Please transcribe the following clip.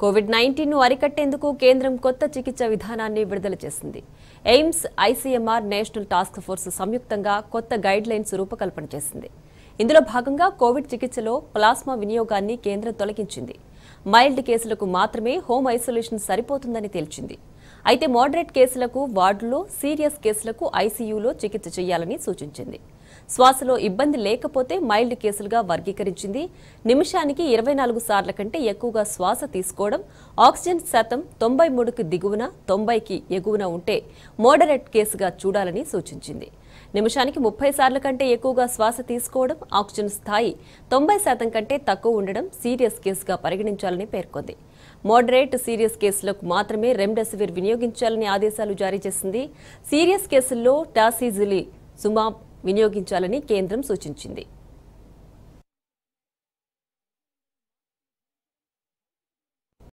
Covid నైన్టీన్ను అరికట్టేందుకు కేంద్రం కొత్త చికిత్స విధానాన్ని విడుదల చేసింది AIIMS ICMR national task force సంయుక్తంగా కొత్త గైడ్ లైన్స్ రూపకల్పన చేసింది ఇందులో భాగంగా కోవిడ్ చికిత్సలో ప్లాస్మా వినియోగాన్ని కేంద్రం తొలగించింది మైల్డ్ కేసులకు మాత్రమే హోమ్ ఐసోలేషన్ సరిపోతుందని తేల్చింది అయితే మోడరేట్ కేసులకు వార్డులో సీరియస్ కేసులకు ఐసీయూలో చికిత్స చేయాలని సూచించింది శ్వాసలో ఇబ్బంది లేకపోతే మైల్డ్ కేసులుగా వర్గీకరించింది నిమిషానికి ఇరవై నాలుగు సార్ల కంటే ఎక్కువగా శ్వాస తీసుకోవడం ఆక్సిజన్ శాతం తొంభై మూడుకి దిగువన తొంభైకి ఎగువన ఉంటే మోడరేట్ కేసుగా చూడాలని సూచించింది నిమిషానికి ముప్పై సార్ల కంటే ఎక్కువగా శ్వాస తీసుకోవడం ఆక్సిజన్ స్థాయి తొంభై శాతం కంటే తక్కువ ఉండడం సీరియస్ కేసుగా పరిగణించాలని పేర్కొంది మోడరేట్ సీరియస్ కేసులకు మాత్రమే రెమ్డెసివిర్ వినియోగించాలని ఆదేశాలు జారీ చేసింది సీరియస్ కేసుల్లో టాసిజిలి సుమాబ్ వినియోగించాలని కేంద్రం సూచించింది